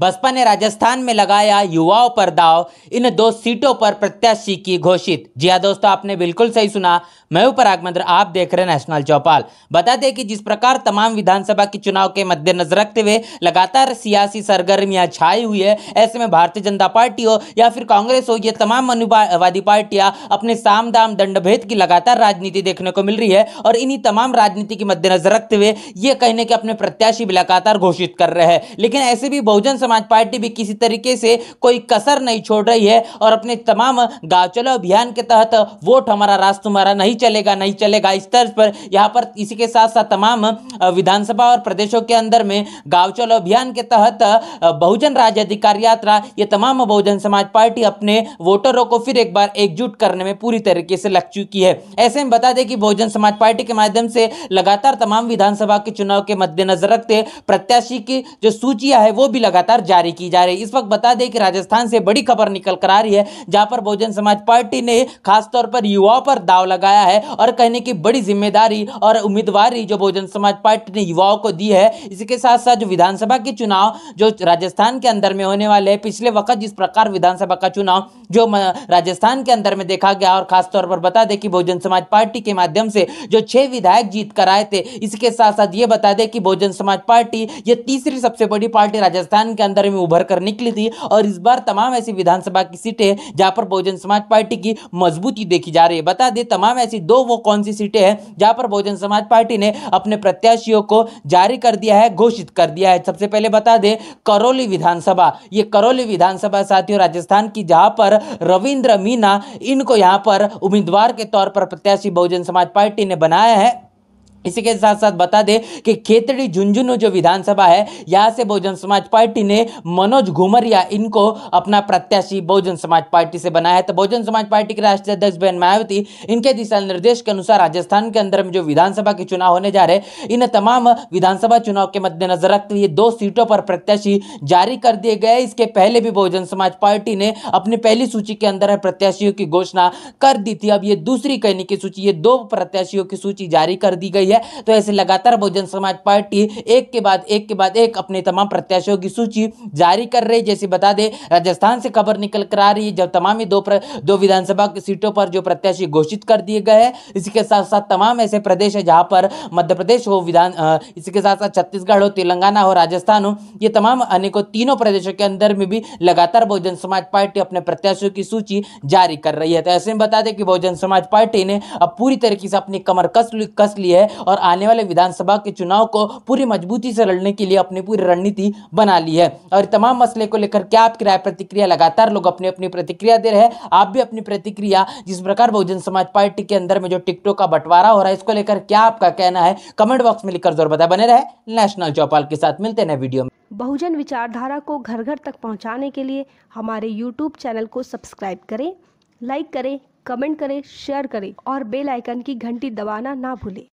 बसपा ने राजस्थान में लगाया युवाओं पर दाव इन दो सीटों पर प्रत्याशी की घोषित जी हाँ दोस्तों आपने बिल्कुल सही सुना मैं ऊपर आगमंत्र आप देख रहे नेशनल चौपाल बता दें कि जिस प्रकार तमाम विधानसभा के चुनाव के मद्देनजर रखते हुए लगातार सियासी सरगर्मियां छाई हुई है ऐसे में भारतीय जनता पार्टी हो या फिर कांग्रेस हो ये तमाम अनुवादी पार्टियां अपने साम दाम दंड भेद की लगातार राजनीति देखने को मिल रही है और इन्हीं तमाम राजनीति के मद्देनजर रखते हुए ये कहने के अपने प्रत्याशी भी लगातार घोषित कर रहे हैं लेकिन ऐसे भी बहुजन समाज पार्टी भी किसी तरीके से कोई कसर नहीं छोड़ रही है और अपने तमाम गाँव चलो अभियान के तहत वोट हमारा रास्ता तुम्हारा नहीं चलेगा नहीं चलेगा इस तर्ज पर यहाँ पर इसी के साथ साथ तमाम विधानसभा और प्रदेशों के अंदर में गाँव चलो अभियान के तहत बहुजन राज अधिकार यात्रा ये तमाम बहुजन समाज पार्टी अपने वोटरों को फिर एक बार एकजुट करने में पूरी तरीके से लग चुकी है ऐसे में बता दें कि बहुजन समाज पार्टी के माध्यम से लगातार तमाम विधानसभा के चुनाव के मद्देनजर रखते प्रत्याशी की जो सूचियां है वो भी लगातार लगातार जारी की जा रही है इस वक्त बता दें कि राजस्थान से बड़ी खबर निकल कर आ रही है जहां पर बहुजन समाज पार्टी ने खासतौर पर युवाओं पर दाव लगाया है और कहने की बड़ी जिम्मेदारी और उम्मीदवारी जो बहुजन समाज पार्टी ने युवाओं को दी है इसके साथ साथ जो विधानसभा के चुनाव जो राजस्थान के अंदर में होने वाले हैं पिछले वक्त जिस प्रकार विधानसभा का चुनाव जो राजस्थान के अंदर में देखा गया और खासतौर पर बता दें कि बहुजन समाज पार्टी के माध्यम से जो छह विधायक जीत कर आए थे इसके साथ साथ ये बता दें कि बहुजन समाज पार्टी ये तीसरी सबसे बड़ी पार्टी राजस्थान के अंदर में उभर कर निकली थी और इस बार तमाम ऐसी विधानसभा की सीटें हैं जहाँ पर बहुजन समाज पार्टी की मजबूती देखी जा रही है बता दें तमाम ऐसी दो वो कौन सी सीटें हैं जहाँ पर बहुजन समाज पार्टी ने अपने प्रत्याशियों को जारी कर दिया है घोषित कर दिया है सबसे पहले बता दें करौली विधानसभा ये करौली विधानसभा साथियों राजस्थान की जहाँ पर रविंद्र मीना इनको यहाँ पर उम्मीदवार के तौर पर प्रत्याशी बहुजन समाज पार्टी ने बनाया है इसी के साथ साथ बता दें कि खेतड़ी झुंझुनू जो विधानसभा है यहां से बहुजन समाज पार्टी ने मनोज घुमरिया इनको अपना प्रत्याशी बहुजन समाज पार्टी से बनाया है तो बहुजन समाज पार्टी के राष्ट्रीय अध्यक्ष बहन मायावती इनके दिशा निर्देश के अनुसार राजस्थान के अंदर में जो विधानसभा के चुनाव होने जा रहे इन तमाम विधानसभा चुनाव के मद्देनजर रखते हुए दो सीटों पर प्रत्याशी जारी कर दिए गए इसके पहले भी बहुजन समाज पार्टी ने अपनी पहली सूची के अंदर प्रत्याशियों की घोषणा कर दी थी अब ये दूसरी कहने की सूची ये दो प्रत्याशियों की सूची जारी कर दी गई गई है तो ऐसे लगातार बहुजन समाज पार्टी एक के बाद एक के बाद एक अपने तमाम प्रत्याशियों की सूची जारी कर रही जैसे बता दें राजस्थान से खबर निकल कर आ रही है जब तमाम ही दो प्र, दो विधानसभा की सीटों पर जो प्रत्याशी घोषित कर दिए गए हैं इसी के साथ साथ तमाम ऐसे प्रदेश है जहां पर मध्य प्रदेश हो विधान इसी के साथ साथ छत्तीसगढ़ हो तेलंगाना हो राजस्थान हो ये तमाम अनेकों तीनों प्रदेशों के अंदर में भी लगातार बहुजन समाज पार्टी अपने प्रत्याशियों की सूची जारी कर रही है तो ऐसे में बता दें कि बहुजन समाज पार्टी ने अब पूरी तरीके से अपनी कमर कस ली है और आने वाले विधानसभा के चुनाव को पूरी मजबूती से लड़ने के लिए अपनी पूरी रणनीति बना ली है और तमाम मसले को लेकर क्या आपकी राय प्रतिक्रिया लगातार लोग अपनी अपनी प्रतिक्रिया दे रहे हैं आप भी अपनी प्रतिक्रिया जिस प्रकार बहुजन समाज पार्टी के अंदर में जो टिकटों का बंटवारा हो रहा है इसको लेकर क्या आपका कहना है कमेंट बॉक्स में लिखकर जरूर बताए बने रहे नेशनल चौपाल के साथ मिलते हैं वीडियो में बहुजन विचारधारा को घर घर तक पहुंचाने के लिए हमारे यूट्यूब चैनल को सब्सक्राइब करें लाइक करें कमेंट करें शेयर करें और बेल आइकन की घंटी दबाना ना भूलें